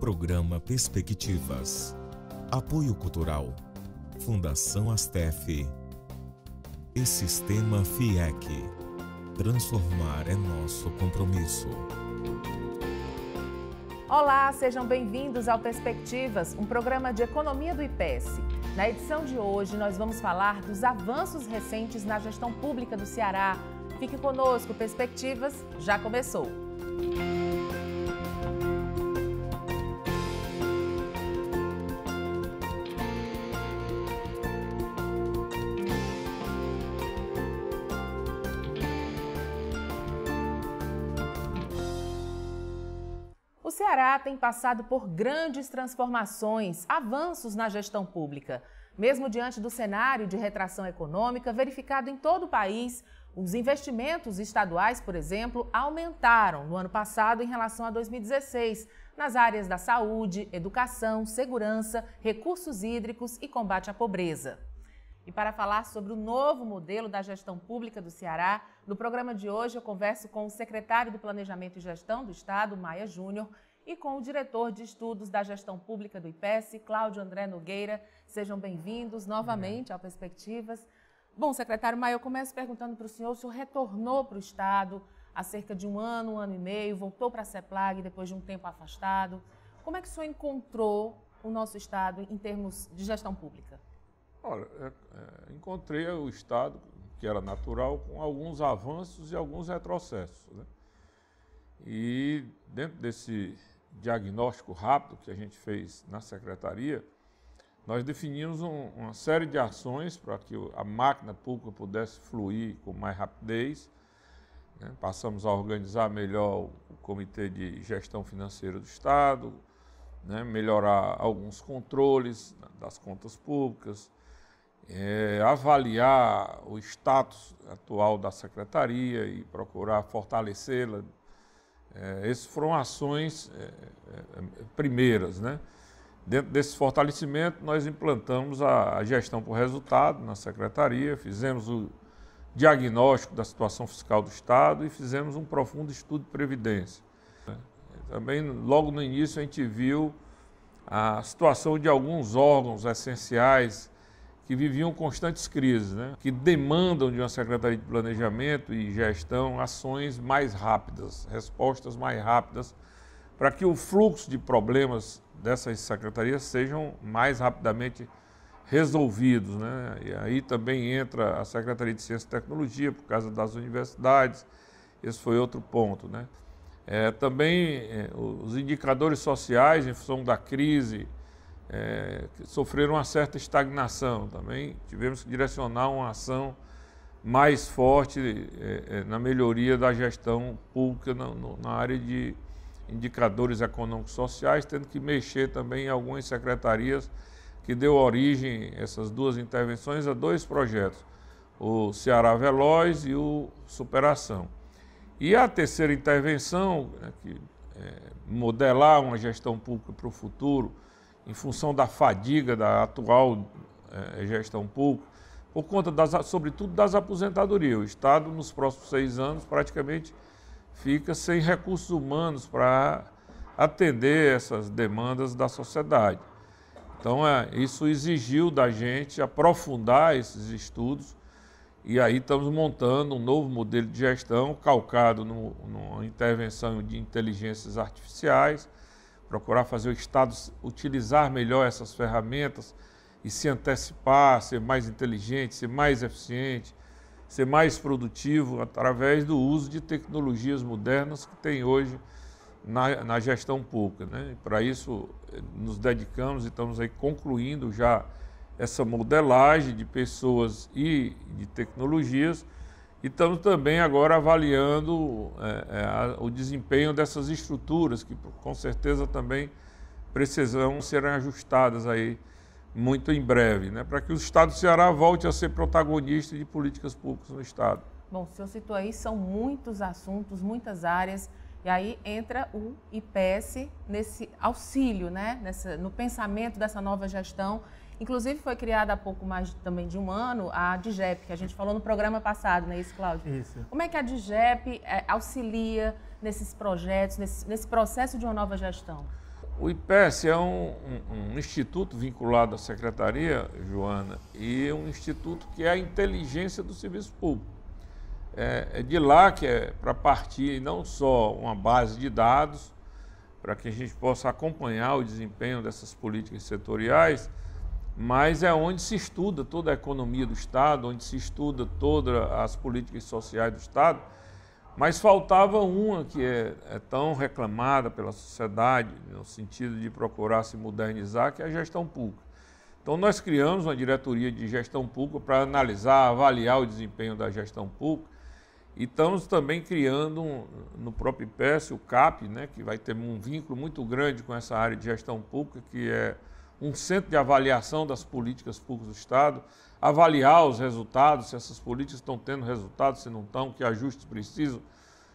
Programa Perspectivas. Apoio Cultural. Fundação Astef. E Sistema FIEC. Transformar é nosso compromisso. Olá, sejam bem-vindos ao Perspectivas, um programa de economia do IPES. Na edição de hoje, nós vamos falar dos avanços recentes na gestão pública do Ceará. Fique conosco, Perspectivas já começou. Ceará tem passado por grandes transformações, avanços na gestão pública. Mesmo diante do cenário de retração econômica verificado em todo o país, os investimentos estaduais, por exemplo, aumentaram no ano passado em relação a 2016 nas áreas da saúde, educação, segurança, recursos hídricos e combate à pobreza. E para falar sobre o novo modelo da gestão pública do Ceará, no programa de hoje eu converso com o secretário do Planejamento e Gestão do Estado, Maia Júnior, e com o diretor de estudos da gestão pública do IPES, Cláudio André Nogueira. Sejam bem-vindos novamente ao Perspectivas. Bom, secretário Maia, eu começo perguntando para o senhor, o senhor retornou para o Estado há cerca de um ano, um ano e meio, voltou para a CEPLAG depois de um tempo afastado. Como é que o senhor encontrou o nosso Estado em termos de gestão pública? Olha, é, é, encontrei o Estado, que era natural, com alguns avanços e alguns retrocessos. Né? E dentro desse diagnóstico rápido que a gente fez na secretaria, nós definimos um, uma série de ações para que a máquina pública pudesse fluir com mais rapidez. Né? Passamos a organizar melhor o Comitê de Gestão Financeira do Estado, né? melhorar alguns controles das contas públicas, é, avaliar o status atual da secretaria e procurar fortalecê-la é, essas foram ações é, é, primeiras, né? Dentro desse fortalecimento, nós implantamos a, a gestão por resultado na secretaria, fizemos o diagnóstico da situação fiscal do Estado e fizemos um profundo estudo de previdência. Né? Também, logo no início, a gente viu a situação de alguns órgãos essenciais que viviam constantes crises, né? que demandam de uma Secretaria de Planejamento e Gestão ações mais rápidas, respostas mais rápidas, para que o fluxo de problemas dessas secretarias sejam mais rapidamente resolvidos. Né? E aí também entra a Secretaria de Ciência e Tecnologia, por causa das universidades, esse foi outro ponto. Né? É, também é, os indicadores sociais, em função da crise, é, sofreram uma certa estagnação também. Tivemos que direcionar uma ação mais forte é, é, na melhoria da gestão pública na, no, na área de indicadores econômicos sociais, tendo que mexer também em algumas secretarias que deu origem, essas duas intervenções, a dois projetos, o Ceará Veloz e o Superação. E a terceira intervenção, né, que é, modelar uma gestão pública para o futuro, em função da fadiga da atual é, gestão pública, por conta, das, sobretudo, das aposentadorias. O Estado, nos próximos seis anos, praticamente fica sem recursos humanos para atender essas demandas da sociedade. Então, é, isso exigiu da gente aprofundar esses estudos e aí estamos montando um novo modelo de gestão calcado no, numa intervenção de inteligências artificiais, procurar fazer o Estado utilizar melhor essas ferramentas e se antecipar, ser mais inteligente, ser mais eficiente, ser mais produtivo através do uso de tecnologias modernas que tem hoje na, na gestão pública. Né? Para isso, eh, nos dedicamos e estamos aí concluindo já essa modelagem de pessoas e de tecnologias e estamos também agora avaliando é, é, a, o desempenho dessas estruturas, que com certeza também precisam ser ajustadas aí muito em breve, né, para que o Estado do Ceará volte a ser protagonista de políticas públicas no Estado. Bom, o senhor citou aí, são muitos assuntos, muitas áreas, e aí entra o IPS nesse auxílio, né, nessa, no pensamento dessa nova gestão Inclusive, foi criada há pouco mais também de um ano a DIGEP, que a gente falou no programa passado, não é isso, Cláudio? Isso. Como é que a DIGEP é, auxilia nesses projetos, nesse, nesse, processo de uma nova gestão? O IPES é um, um, um instituto vinculado à Secretaria, Joana, e um instituto que é a inteligência do serviço público. É, é de lá que é para partir não só uma base de dados, para que a gente possa acompanhar o desempenho dessas políticas setoriais, mas é onde se estuda toda a economia do Estado, onde se estuda todas as políticas sociais do Estado, mas faltava uma que é, é, tão reclamada pela sociedade, no sentido de procurar se modernizar, que é a gestão pública. Então, nós criamos uma diretoria de gestão pública para analisar, avaliar o desempenho da gestão pública. E estamos também criando um, no próprio IPES o CAP, né, que vai ter um vínculo muito grande com essa área de gestão pública, que é um centro de avaliação das políticas públicas do Estado, avaliar os resultados, se essas políticas estão tendo resultados, se não estão, que ajustes precisam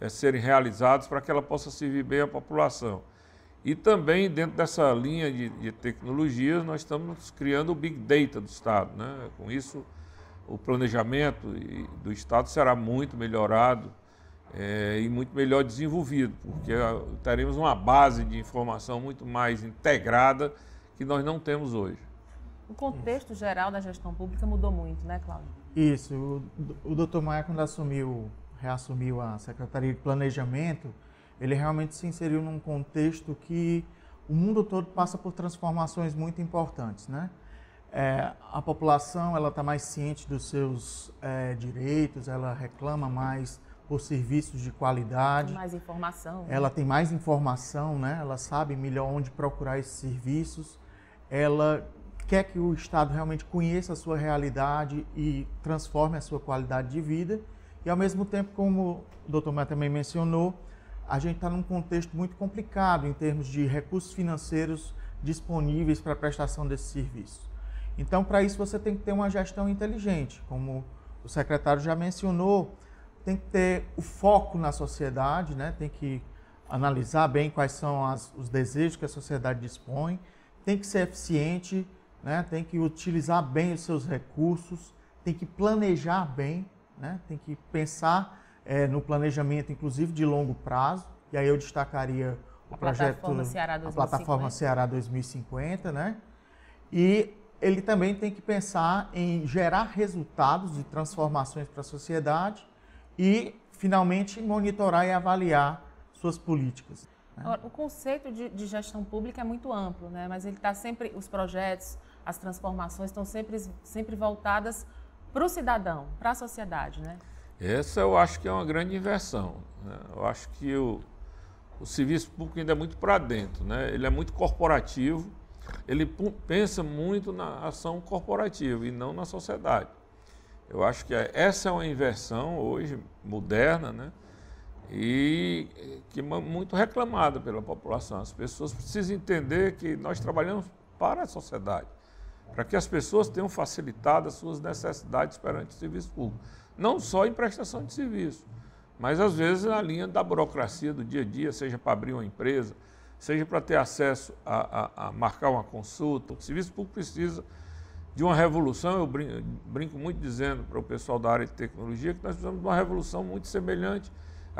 é, serem realizados para que ela possa servir bem à população. E também, dentro dessa linha de, de tecnologias, nós estamos criando o Big Data do Estado. Né? Com isso, o planejamento do Estado será muito melhorado é, e muito melhor desenvolvido, porque ah, teremos uma base de informação muito mais integrada que nós não temos hoje. O contexto Isso. geral da gestão pública mudou muito, né, Cláudio? Isso. O, o doutor Maia, quando assumiu, reassumiu a Secretaria de Planejamento, ele realmente se inseriu num contexto que o mundo todo passa por transformações muito importantes, né? É, a população ela está mais ciente dos seus é, direitos, ela reclama mais por serviços de qualidade. Tem mais informação. Né? Ela tem mais informação, né? Ela sabe melhor onde procurar esses serviços ela quer que o Estado realmente conheça a sua realidade e transforme a sua qualidade de vida. E, ao mesmo tempo, como o doutor Maia também mencionou, a gente está num contexto muito complicado em termos de recursos financeiros disponíveis para a prestação desse serviço. Então, para isso, você tem que ter uma gestão inteligente. Como o secretário já mencionou, tem que ter o foco na sociedade, né? tem que analisar bem quais são as, os desejos que a sociedade dispõe tem que ser eficiente, né? tem que utilizar bem os seus recursos, tem que planejar bem, né? tem que pensar é, no planejamento, inclusive de longo prazo. E aí eu destacaria o a projeto, plataforma Ceará 2050. a plataforma Ceará 2050, né? E ele também tem que pensar em gerar resultados e transformações para a sociedade e, finalmente, monitorar e avaliar suas políticas. Né? O conceito de, de, gestão pública é muito amplo, né? mas ele está sempre, os projetos, as transformações estão sempre, sempre voltadas para o cidadão, para a sociedade. Né? Essa eu acho que é uma grande inversão. Né? Eu acho que o, o serviço público ainda é muito para dentro, né? ele é muito corporativo, ele pensa muito na ação corporativa e não na sociedade. Eu acho que é, essa é uma inversão hoje moderna, né? e que é muito reclamada pela população. As pessoas precisam entender que nós trabalhamos para a sociedade, para que as pessoas tenham facilitado as suas necessidades perante o serviço público, não só em prestação de serviço, mas às vezes na linha da burocracia do dia a dia, seja para abrir uma empresa, seja para ter acesso a, a, a marcar uma consulta. O serviço público precisa de uma revolução. Eu brinco, brinco muito dizendo para o pessoal da área de tecnologia que nós precisamos de uma revolução muito semelhante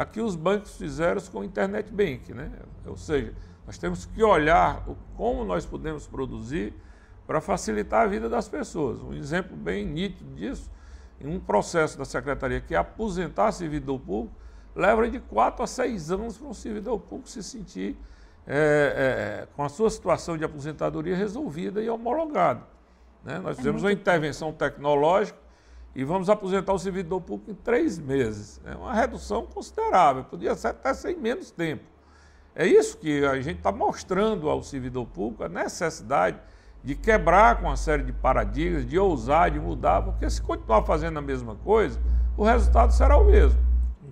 Aqui os bancos fizeram com o Internet Bank, né? ou seja, nós temos que olhar o, como nós podemos produzir para facilitar a vida das pessoas. Um exemplo bem nítido disso, em um processo da Secretaria que é aposentar servidor público, leva de 4 a 6 anos para um servidor público se sentir é, é, com a sua situação de aposentadoria resolvida e homologada. Né? Nós é fizemos uma intervenção tecnológica e vamos aposentar o servidor público em três meses. É uma redução considerável, podia ser até sem menos tempo. É isso que a gente está mostrando ao servidor público, a necessidade de quebrar com uma série de paradigmas, de ousar, de mudar, porque se continuar fazendo a mesma coisa, o resultado será o mesmo.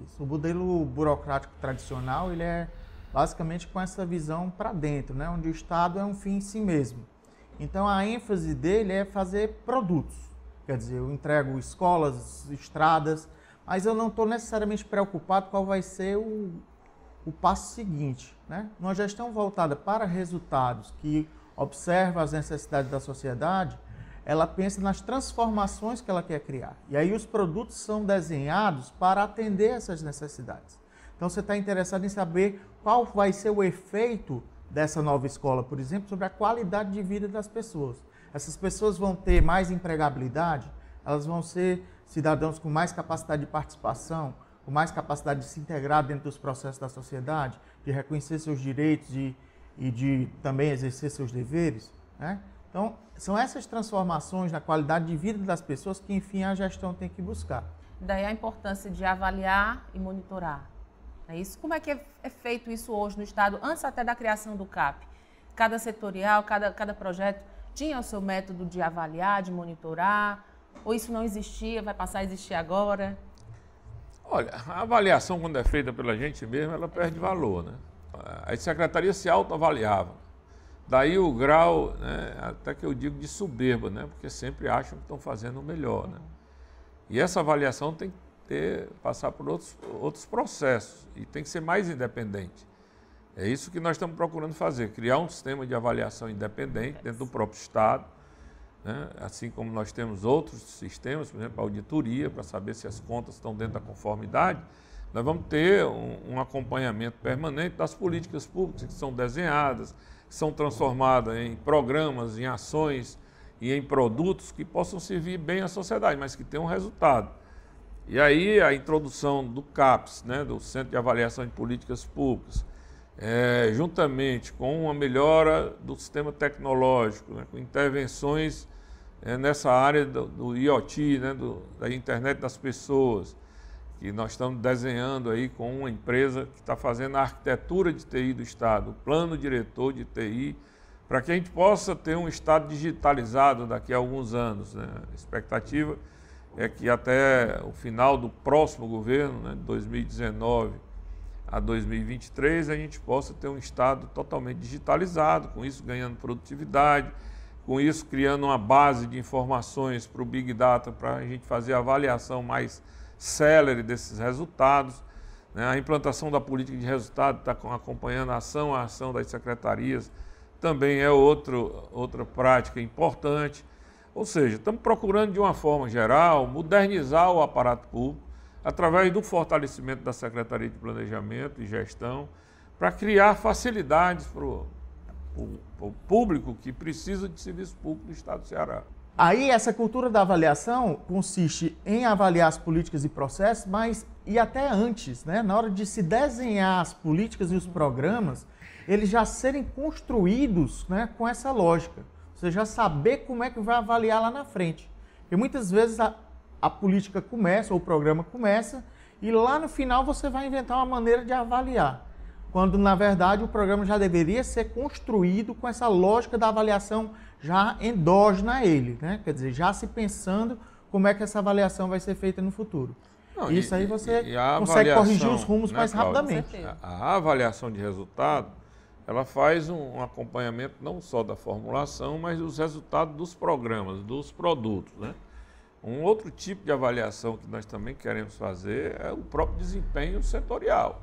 Isso. O modelo burocrático tradicional ele é basicamente com essa visão para dentro, né? onde o Estado é um fim em si mesmo. Então a ênfase dele é fazer produtos. Quer dizer, eu entrego escolas, estradas, mas eu não estou necessariamente preocupado qual vai ser o, o passo seguinte. Né? Uma gestão voltada para resultados que observa as necessidades da sociedade, ela pensa nas transformações que ela quer criar. E aí os produtos são desenhados para atender essas necessidades. Então você está interessado em saber qual vai ser o efeito dessa nova escola, por exemplo, sobre a qualidade de vida das pessoas essas pessoas vão ter mais empregabilidade, elas vão ser cidadãos com mais capacidade de participação, com mais capacidade de se integrar dentro dos processos da sociedade, de reconhecer seus direitos e, e de também exercer seus deveres. Né? Então, são essas transformações na qualidade de vida das pessoas que, enfim, a gestão tem que buscar. Daí a importância de avaliar e monitorar. É isso. Como é que é, é feito isso hoje no Estado, antes até da criação do CAP? Cada setorial, cada, cada projeto tinha o seu método de avaliar, de monitorar? Ou isso não existia, vai passar a existir agora? Olha, a avaliação, quando é feita pela gente mesmo, ela perde valor, né? As secretarias se autoavaliavam. Daí o grau, né, até que eu digo de soberba, né? Porque sempre acham que estão fazendo o melhor, né? E essa avaliação tem que ter, passar por outros, outros processos e tem que ser mais independente. É isso que nós estamos procurando fazer, criar um sistema de avaliação independente dentro do próprio Estado, né? assim como nós temos outros sistemas, por exemplo, a auditoria, para saber se as contas estão dentro da conformidade. Nós vamos ter um, um acompanhamento permanente das políticas públicas que são desenhadas, que são transformadas em programas, em ações e em produtos que possam servir bem à sociedade, mas que tenham um resultado. E aí a introdução do CAPS, né, do Centro de Avaliação de Políticas Públicas, é, juntamente com a melhora do sistema tecnológico, né, com intervenções é, nessa área do, do IoT, né, do, da internet das pessoas, que nós estamos desenhando aí com uma empresa que está fazendo a arquitetura de TI do Estado, o plano diretor de TI, para que a gente possa ter um Estado digitalizado daqui a alguns anos. Né? A expectativa é que até o final do próximo governo, né, 2019, a 2023 a gente possa ter um Estado totalmente digitalizado, com isso ganhando produtividade, com isso criando uma base de informações para o Big Data, para a gente fazer a avaliação mais célere desses resultados. Né? A implantação da política de resultado está acompanhando a ação, a ação das secretarias também é outro, outra prática importante. Ou seja, estamos procurando, de uma forma geral, modernizar o aparato público, através do fortalecimento da Secretaria de Planejamento e Gestão, para criar facilidades para o, público que precisa de serviço público do Estado do Ceará. Aí essa cultura da avaliação consiste em avaliar as políticas e processos, mas e até antes, né? Na hora de se desenhar as políticas e os programas, eles já serem construídos, né, com essa lógica. Você já saber como é que vai avaliar lá na frente. E muitas vezes a política começa, ou o programa começa, e lá no final você vai inventar uma maneira de avaliar, quando na verdade o programa já deveria ser construído com essa lógica da avaliação já endógena a ele, né? quer dizer, já se pensando como é que essa avaliação vai ser feita no futuro. Não, Isso e, aí você consegue corrigir os rumos né, mais Cláudia, rapidamente. A, avaliação de resultado, ela faz um, um, acompanhamento não só da formulação, mas dos resultados dos programas, dos produtos, né? Um outro tipo de avaliação que nós também queremos fazer é o próprio desempenho setorial.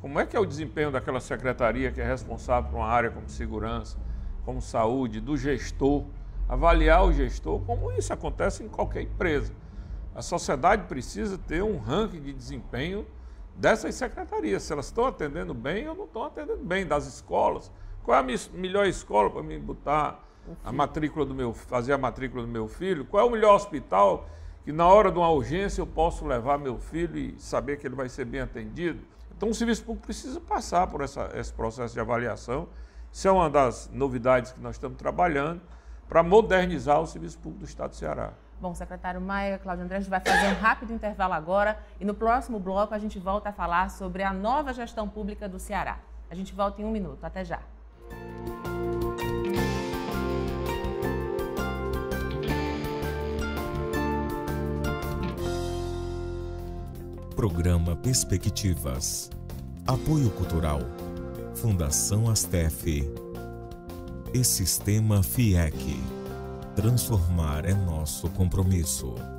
Como é que é o desempenho daquela secretaria que é responsável por uma área como segurança, como saúde, do gestor? Avaliar o gestor, como isso acontece em qualquer empresa. A sociedade precisa ter um ranking de desempenho dessas secretarias, se elas estão atendendo bem ou não estão atendendo bem, das escolas. Qual é a melhor escola para me botar a matrícula do meu, fazer a matrícula do meu filho? Qual é o melhor hospital que na hora de uma urgência eu posso levar meu filho e saber que ele vai ser bem atendido? Então o serviço público precisa passar por essa, esse processo de avaliação. Isso é uma das novidades que nós estamos trabalhando para modernizar o serviço público do Estado do Ceará. Bom, secretário Maia, Cláudio André, a gente vai fazer um rápido intervalo agora e no próximo bloco a gente volta a falar sobre a nova gestão pública do Ceará. A gente volta em um minuto. Até já. Programa Perspectivas. Apoio Cultural. Fundação Astef. E Sistema FIEC. Transformar é nosso compromisso.